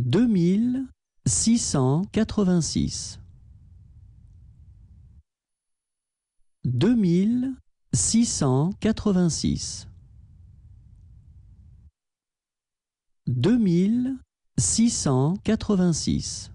deux mille six cent quatre-vingt-six. deux mille six cent quatre-vingt-six. deux mille six cent quatre-vingt-six.